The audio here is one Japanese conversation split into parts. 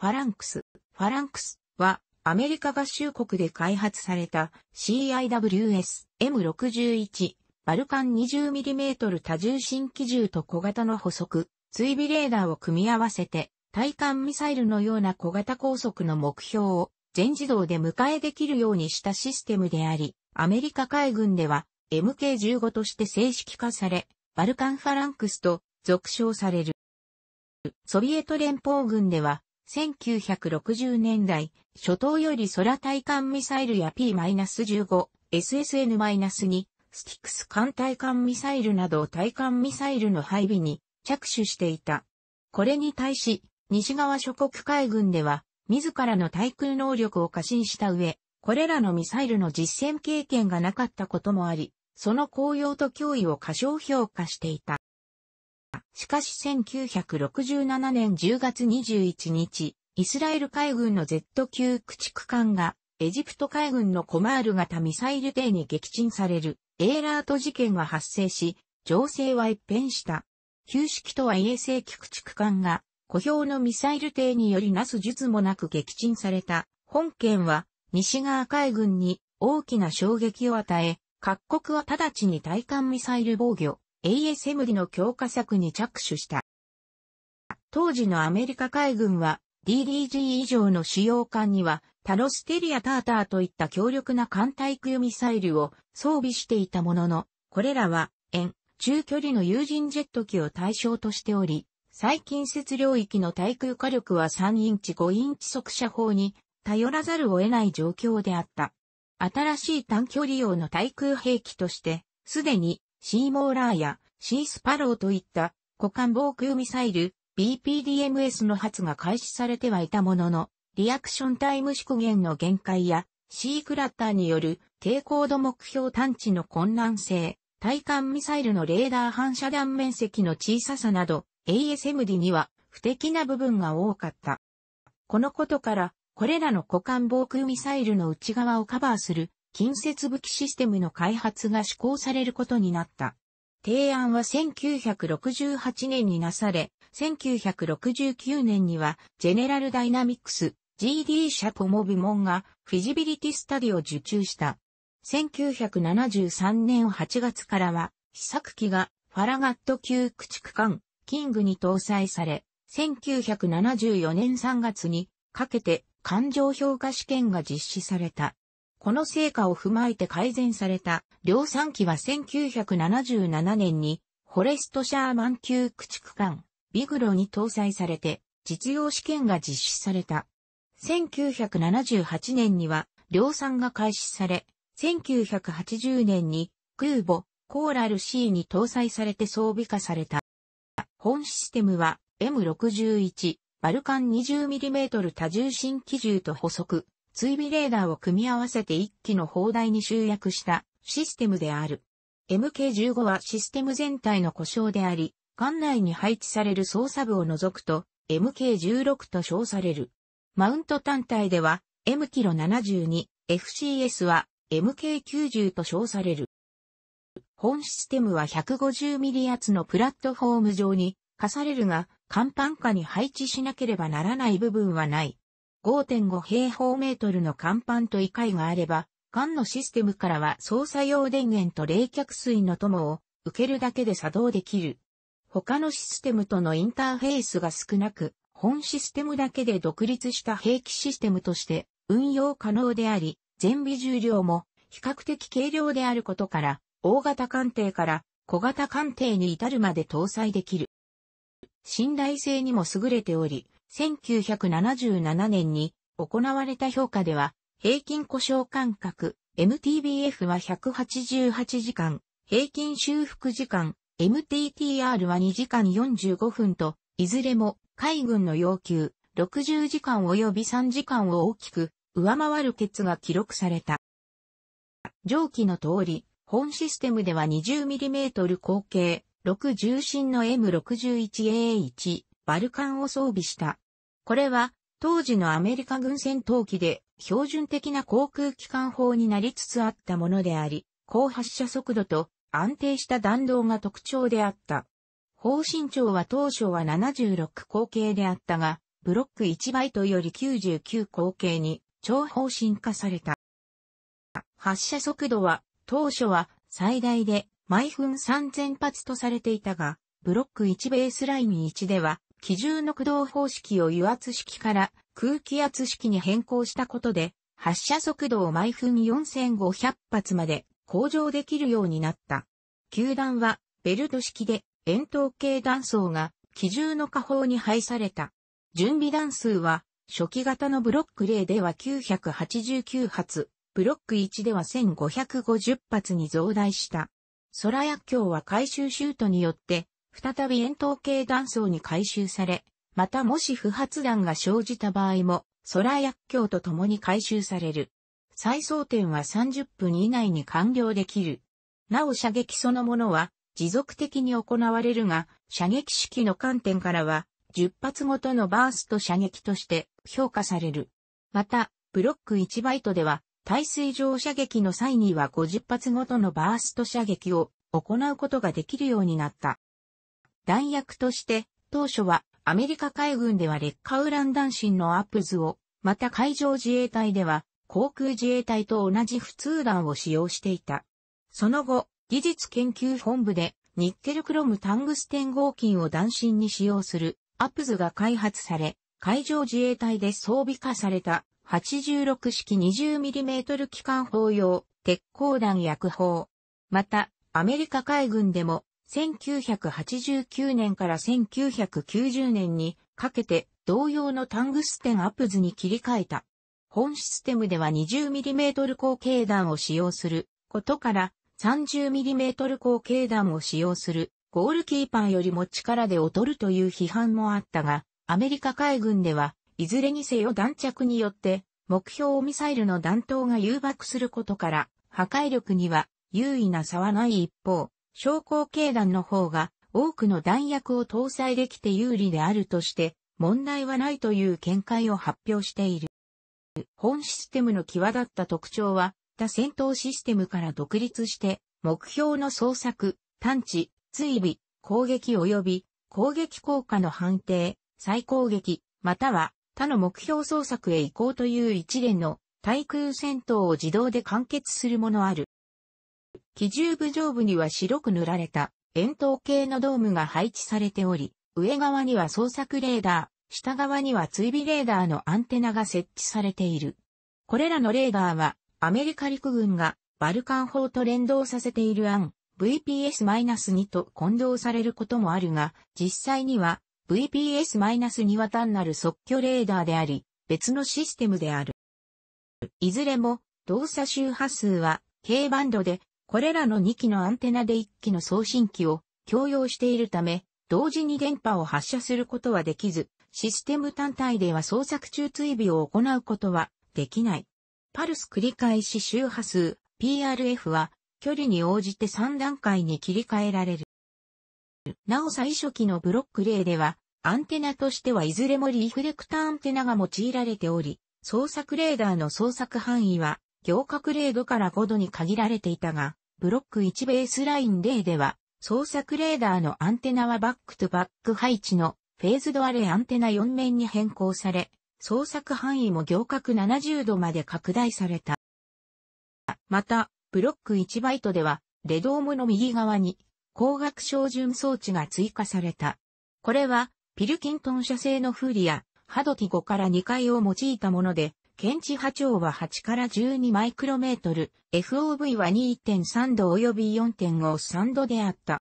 ファランクス。ファランクスはアメリカ合衆国で開発された CIWS M61 バルカン 20mm 多重新機銃と小型の補足、追尾レーダーを組み合わせて対艦ミサイルのような小型高速の目標を全自動で迎えできるようにしたシステムであり、アメリカ海軍では MK15 として正式化され、バルカンファランクスと俗称される。ソビエト連邦軍では1960年代、初頭より空対艦ミサイルや P-15、SSN-2、スティクス艦対艦ミサイルなど対艦ミサイルの配備に着手していた。これに対し、西側諸国海軍では、自らの対空能力を過信した上、これらのミサイルの実戦経験がなかったこともあり、その効用と脅威を過小評価していた。しかし1967年10月21日、イスラエル海軍の Z 級駆逐艦が、エジプト海軍のコマール型ミサイル艇に撃沈される、エーラート事件が発生し、情勢は一変した。旧式とは衛星機駆逐艦が、小兵のミサイル艇によりなす術もなく撃沈された。本件は、西側海軍に大きな衝撃を与え、各国は直ちに対艦ミサイル防御、ASMD の強化策に着手した。当時のアメリカ海軍は DDG 以上の主要艦にはタロステリア・ターターといった強力な艦対空ミサイルを装備していたものの、これらは遠中距離の有人ジェット機を対象としており、最近接領域の対空火力は3インチ5インチ速射砲に頼らざるを得ない状況であった。新しい短距離用の対空兵器として、すでにシーモーラーやシースパローといった股間防空ミサイル BPDMS の発が開始されてはいたものの、リアクションタイム縮減の限界やシークラッターによる低高度目標探知の困難性、対艦ミサイルのレーダー反射断面積の小ささなど ASMD には不適な部分が多かった。このことから、これらの股間防空ミサイルの内側をカバーする近接武器システムの開発が施行されることになった。提案は1968年になされ、1969年には、ジェネラルダイナミックス GD 社とも部門がフィジビリティスタディを受注した。1973年8月からは、試作機がファラガット級駆逐艦キングに搭載され、1974年3月にかけて艦上評価試験が実施された。この成果を踏まえて改善された量産機は1977年にフォレスト・シャーマン級駆逐艦ビグロに搭載されて実用試験が実施された。1978年には量産が開始され、1980年に空母コーラル C に搭載されて装備化された。本システムは M61 バルカン 20mm 多重新機銃と補足、追尾レーダーを組み合わせて1機の砲台に集約したシステムである。MK15 はシステム全体の故障であり、艦内に配置される操作部を除くと MK16 と称される。マウント単体では M キロ 72FCS は MK90 と称される。本システムは 150mm 圧のプラットフォーム上に課されるが、甲板下に配置しなければならない部分はない。5.5平方メートルの甲板と異界があれば、缶のシステムからは操作用電源と冷却水の友を受けるだけで作動できる。他のシステムとのインターフェースが少なく、本システムだけで独立した兵器システムとして運用可能であり、全備重量も比較的軽量であることから、大型艦艇から小型艦艇に至るまで搭載できる。信頼性にも優れており、1977年に行われた評価では、平均故障間隔、MTBF は188時間、平均修復時間、MTTR は2時間45分と、いずれも海軍の要求、60時間及び3時間を大きく上回る欠が記録された。上記の通り、本システムでは 20mm 口径、6重心の M61A1、バルカンを装備した。これは、当時のアメリカ軍戦闘機で標準的な航空機関砲になりつつあったものであり、高発射速度と安定した弾道が特徴であった。方身長は当初は76口径であったが、ブロック1バイトより99口径に超方針化された。発射速度は当初は最大で毎分3000発とされていたが、ブロック1ベースライン1では機銃の駆動方式を油圧式から空気圧式に変更したことで、発射速度を毎分4500発まで向上できるようになった。球弾はベルト式で円筒形弾層が機銃の下方に配された。準備弾数は初期型のブロック0では989発、ブロック1では1550発に増大した。空薬鏡は回収シュートによって再び円筒形断層に回収され、またもし不発弾が生じた場合も、空薬莢と共に回収される。再装填は30分以内に完了できる。なお射撃そのものは持続的に行われるが、射撃式の観点からは、10発ごとのバースト射撃として評価される。また、ブロック1バイトでは、耐水上射撃の際には50発ごとのバースト射撃を行うことができるようになった。弾薬として、当初はアメリカ海軍では劣化ウラン弾身のアップズを、また海上自衛隊では航空自衛隊と同じ普通弾を使用していた。その後、技術研究本部でニッケルクロムタングステン合金を弾身に使用するアップズが開発され、海上自衛隊で装備化された86式 20mm 機関砲用鉄鋼弾薬砲。また、アメリカ海軍でも1989年から1990年にかけて同様のタングステンアップズに切り替えた。本システムでは 20mm 口径弾を使用することから 30mm 口径弾を使用するゴールキーパーよりも力で劣るという批判もあったが、アメリカ海軍ではいずれにせよ弾着によって目標ミサイルの弾頭が誘爆することから破壊力には優位な差はない一方、昇降経弾の方が多くの弾薬を搭載できて有利であるとして問題はないという見解を発表している。本システムの際立った特徴は他戦闘システムから独立して目標の捜索、探知、追尾、攻撃及び攻撃効果の判定、再攻撃、または他の目標捜索へ移行という一連の対空戦闘を自動で完結するものある。機銃部上部には白く塗られた円筒形のドームが配置されており、上側には捜索レーダー、下側には追尾レーダーのアンテナが設置されている。これらのレーダーは、アメリカ陸軍がバルカン砲と連動させている案、VPS-2 と混同されることもあるが、実際には VPS-2 は単なる即挙レーダーであり、別のシステムである。いずれも、動作周波数は、K バンドで、これらの2機のアンテナで1機の送信機を共用しているため、同時に電波を発射することはできず、システム単体では捜索中追尾を行うことはできない。パルス繰り返し周波数 PRF は距離に応じて3段階に切り替えられる。なお最初期のブロック例では、アンテナとしてはいずれもリフレクターアンテナが用いられており、捜索レーダーの捜索範囲は、行角0度から5度に限られていたが、ブロック1ベースライン0では、捜索レーダーのアンテナはバックとバック配置のフェーズドアレイアンテナ4面に変更され、捜索範囲も行角70度まで拡大された。また、ブロック1バイトでは、レドームの右側に、光学照準装置が追加された。これは、ピルキントン社製のフーリア、ハドティ5から2回を用いたもので、検知波長は8から12マイクロメートル、FOV は2.3度及び4.53度であった。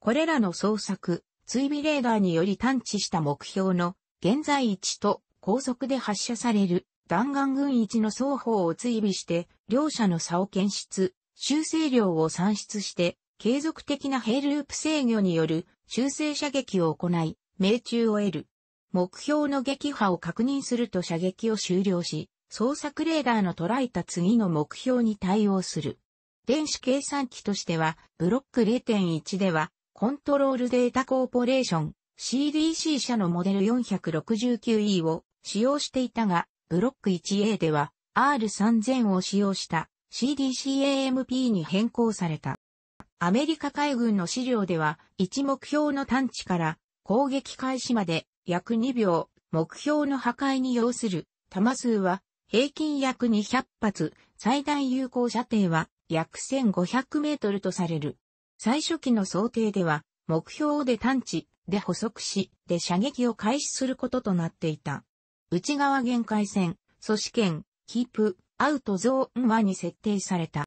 これらの捜索、追尾レーダーにより探知した目標の現在位置と高速で発射される弾丸群位置の双方を追尾して、両者の差を検出、修正量を算出して、継続的なヘイループ制御による修正射撃を行い、命中を得る。目標の撃破を確認すると射撃を終了し、捜索レーダーの捉えた次の目標に対応する。電子計算機としては、ブロック0.1では、コントロールデータコーポレーション CDC 社のモデル 469E を使用していたが、ブロック 1A では R3000 を使用した CDCAMP に変更された。アメリカ海軍の資料では、1目標の探知から攻撃開始まで約2秒、目標の破壊に要する弾数は平均約200発、最大有効射程は約1500メートルとされる。最初期の想定では、目標で探知、で捕捉し、で射撃を開始することとなっていた。内側限界線、組織圏、キープ、アウトゾーンはに設定された。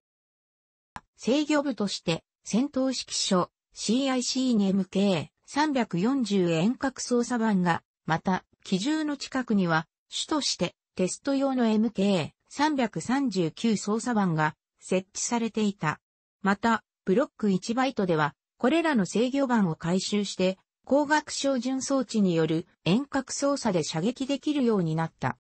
制御部として、戦闘指揮所、CIC に MK、340遠隔操作版が、また、機銃の近くには、主としてテスト用の MK339 操作版が設置されていた。また、ブロック1バイトでは、これらの制御板を回収して、光学照準装置による遠隔操作で射撃できるようになった。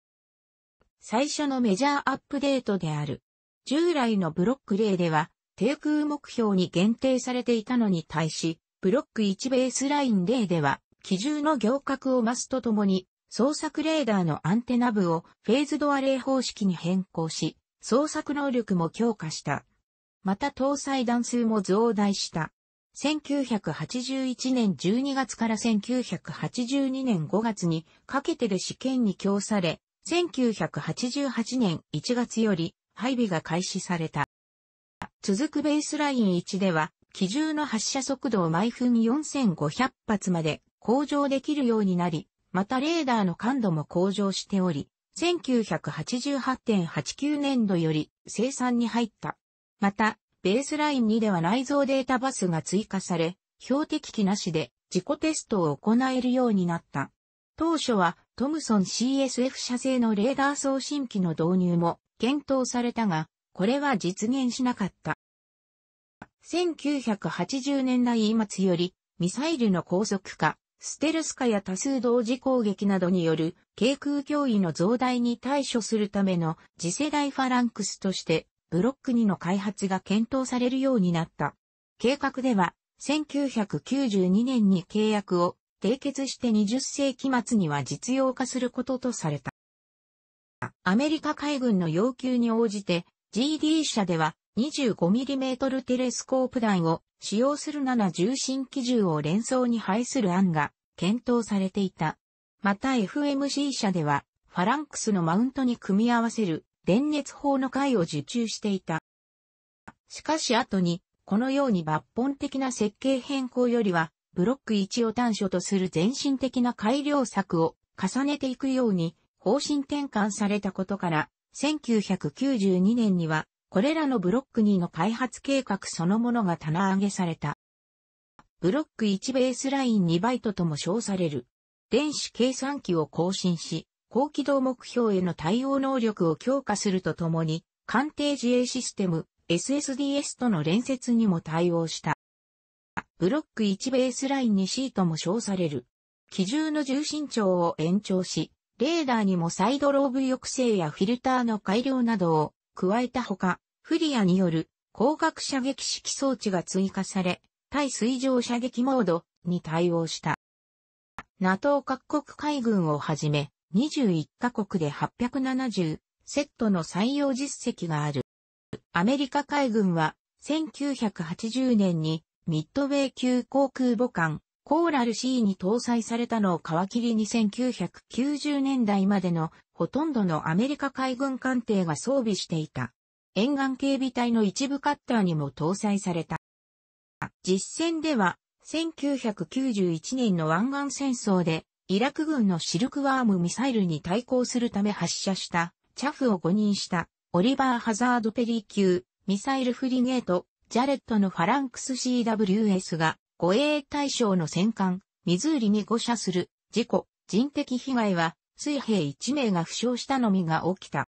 最初のメジャーアップデートである。従来のブロック例では、低空目標に限定されていたのに対し、ブロック1ベースライン0では、機銃の行角を増すとともに、捜索レーダーのアンテナ部をフェーズドアレイ方式に変更し、捜索能力も強化した。また搭載弾数も増大した。1981年12月から1982年5月にかけてで試験に供され、1988年1月より配備が開始された。続くベースライン1では機銃の発射速度を毎分4500発まで向上できるようになり、またレーダーの感度も向上しており、1988.89年度より生産に入った。また、ベースライン2では内蔵データバスが追加され、標的機なしで自己テストを行えるようになった。当初はトムソン CSF 社製のレーダー送信機の導入も検討されたが、これは実現しなかった。1980年代末より、ミサイルの高速化、ステルス化や多数同時攻撃などによる、軽空脅威の増大に対処するための次世代ファランクスとして、ブロック2の開発が検討されるようになった。計画では、1992年に契約を締結して20世紀末には実用化することとされた。アメリカ海軍の要求に応じて、GD 社では 25mm テレスコープ弾を使用する7重心機銃を連装に配する案が検討されていた。また FMC 社ではファランクスのマウントに組み合わせる電熱砲の回を受注していた。しかし後にこのように抜本的な設計変更よりはブロック1を端緒とする全身的な改良策を重ねていくように方針転換されたことから1992年にはこれらのブロック2の開発計画そのものが棚上げされた。ブロック1ベースライン2バイトとも称される。電子計算機を更新し、高機動目標への対応能力を強化するとともに、官邸自衛システム SSDS との連接にも対応した。ブロック1ベースライン 2C とも称される。機銃の重心長を延長し、レーダーにもサイドローブ抑制やフィルターの改良などを加えたほか、フリアによる光学射撃式装置が追加され、対水上射撃モードに対応した。NATO 各国海軍をはじめ、21カ国で870セットの採用実績がある。アメリカ海軍は1980年にミッドウェー級航空母艦コーラル C に搭載されたのを皮切りに1990年代までのほとんどのアメリカ海軍艦艇が装備していた。沿岸警備隊の一部カッターにも搭載された。実戦では、1991年の湾岸戦争で、イラク軍のシルクワームミサイルに対抗するため発射した、チャフを誤認した、オリバー・ハザード・ペリー級、ミサイルフリゲート、ジャレットのファランクス CWS が、護衛対象の戦艦、ミズーリに誤射する、事故、人的被害は、水兵1名が負傷したのみが起きた。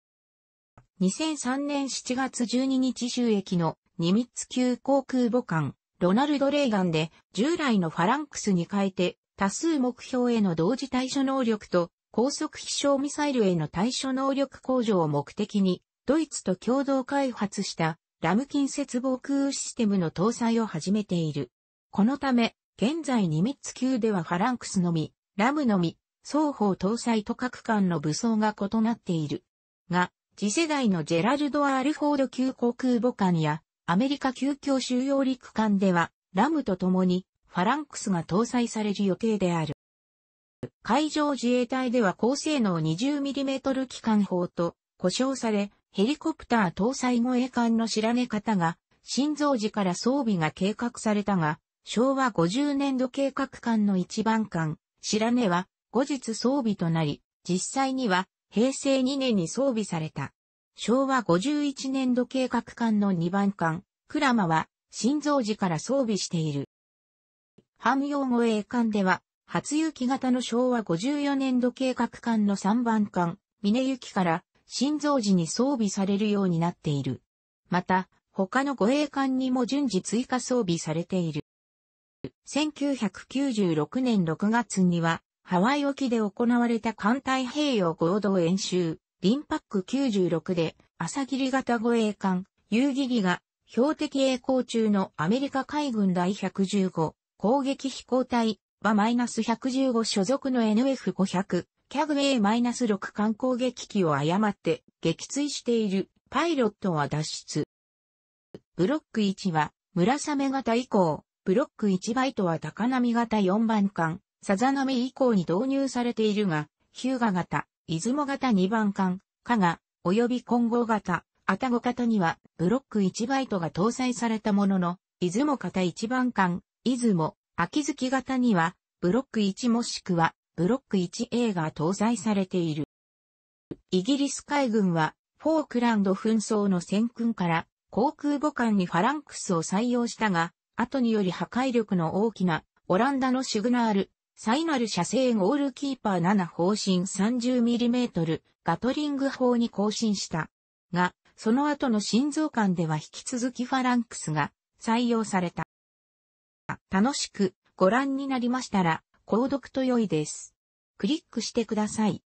2003年7月12日収益のニミッツ級航空母艦、ロナルド・レーガンで従来のファランクスに変えて多数目標への同時対処能力と高速飛翔ミサイルへの対処能力向上を目的にドイツと共同開発したラム近接防空システムの搭載を始めている。このため、現在ニミッツ級ではファランクスのみ、ラムのみ、双方搭載と各艦の武装が異なっている。が、次世代のジェラルド・アールフォード級航空母艦や、アメリカ急強収容陸艦では、ラムと共に、ファランクスが搭載される予定である。海上自衛隊では高性能 20mm 機関砲と故障され、ヘリコプター搭載護衛艦の知られ方が、心臓時から装備が計画されたが、昭和50年度計画艦の一番艦、知らねは後日装備となり、実際には平成2年に装備された。昭和51年度計画艦の2番艦、クラマは、新造時から装備している。汎用護衛艦では、初雪型の昭和54年度計画艦の3番艦、峰雪から、新造時に装備されるようになっている。また、他の護衛艦にも順次追加装備されている。1996年6月には、ハワイ沖で行われた艦太平洋合同演習、リンパック96で、朝霧型護衛艦、遊戯儀が、標的栄光中のアメリカ海軍第115攻撃飛行隊はマイナス115所属の NF500 キャグ a 6艦攻撃機を誤って撃墜しているパイロットは脱出。ブロック1は村雨型以降、ブロック1バイトは高波型4番艦さざナミ以降に導入されているが、ヒューガ型、出雲型2番艦、加賀、及び混合型、アタゴ型には、ブロック1バイトが搭載されたものの、出雲型1番艦、出雲、秋月型には、ブロック1もしくは、ブロック 1A が搭載されている。イギリス海軍は、フォークランド紛争の戦訓から航空母艦にファランクスを採用したが、後により破壊力の大きなオランダのシグナール、最なる射精ゴールキーパー7方針 30mm ガトリング砲に更新した。が、その後の心臓間では引き続きファランクスが採用された。楽しくご覧になりましたら、購読と良いです。クリックしてください。